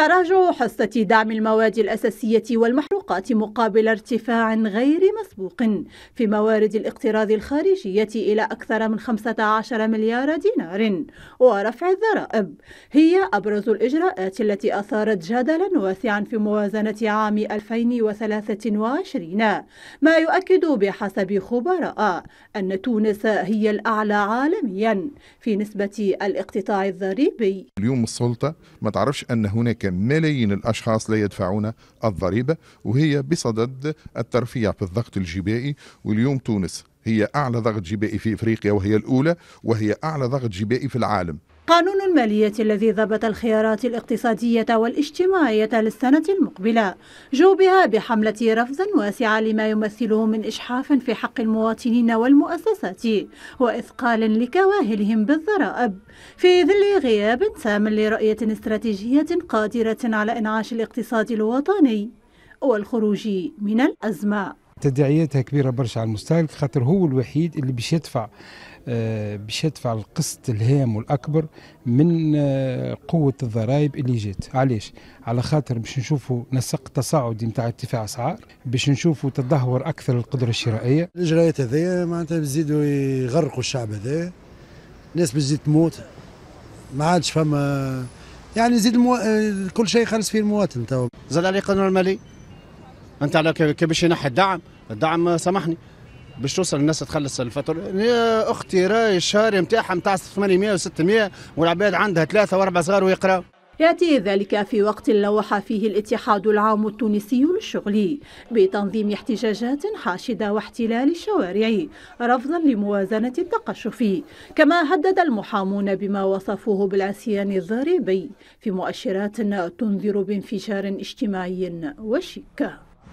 تراجع حصة دعم المواد الأساسية والمحروقات مقابل ارتفاع غير مسبوق في موارد الاقتراض الخارجية إلى أكثر من 15 مليار دينار ورفع الضرائب هي أبرز الإجراءات التي أثارت جدلا واسعا في موازنة عام 2023 ما يؤكد بحسب خبراء أن تونس هي الأعلى عالميا في نسبة الاقتطاع الضريبي اليوم السلطة ما تعرفش أن هناك يمكن ملايين الأشخاص لا يدفعون الضريبة وهي بصدد الترفيع في الضغط الجبائي واليوم تونس هي أعلى ضغط جبائي في إفريقيا وهي الأولى وهي أعلى ضغط جبائي في العالم قانون المالية الذي ضبط الخيارات الاقتصادية والاجتماعية للسنة المقبلة جوبها بحملة رفض واسعة لما يمثله من إشحاف في حق المواطنين والمؤسسات وإثقال لكواهلهم بالضرائب في ظل غياب تام لرؤية استراتيجية قادرة على إنعاش الاقتصاد الوطني والخروج من الأزمة تداعياتها كبيره برشا على المستهلك خاطر هو الوحيد اللي باش يدفع آه، باش يدفع القسط الهام والاكبر من آه، قوه الضرائب اللي جات علاش على خاطر باش نشوفوا نسق تصاعدي نتاع ارتفاع اسعار باش نشوفوا تدهور اكثر القدره الشرائيه الاجراءات هذيا معناتها بيزيدوا يغرقوا الشعب هذا الناس بتزيد تموت ما عادش فما يعني زيد المو... آه، كل شيء خلص فيه المواطن تو زاد عليه قانون المالي انت على كي باش ينحي الدعم الدعم سامحني باش توصل الناس تخلص الفاتوره اختي راي الشهر نتاعها نتاع 800 و600 والعباد عندها ثلاثه واربع صغار ويقراوا يأتي ذلك في وقت لوح فيه الاتحاد العام التونسي للشغل بتنظيم احتجاجات حاشدة واحتلال الشوارع رفضا لموازنة التقشف كما هدد المحامون بما وصفوه بالعصيان الضريبي في مؤشرات تنذر بانفجار اجتماعي وشيك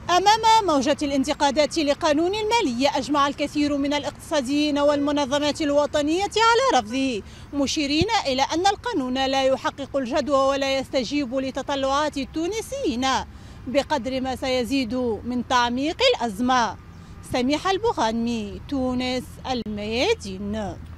أمام موجة الانتقادات لقانون المالية أجمع الكثير من الاقتصاديين والمنظمات الوطنية على رفضه مشيرين إلى أن القانون لا يحقق الجدوى ولا يستجيب لتطلعات التونسيين بقدر ما سيزيد من تعميق الأزمة سميح البغانمي تونس الميادين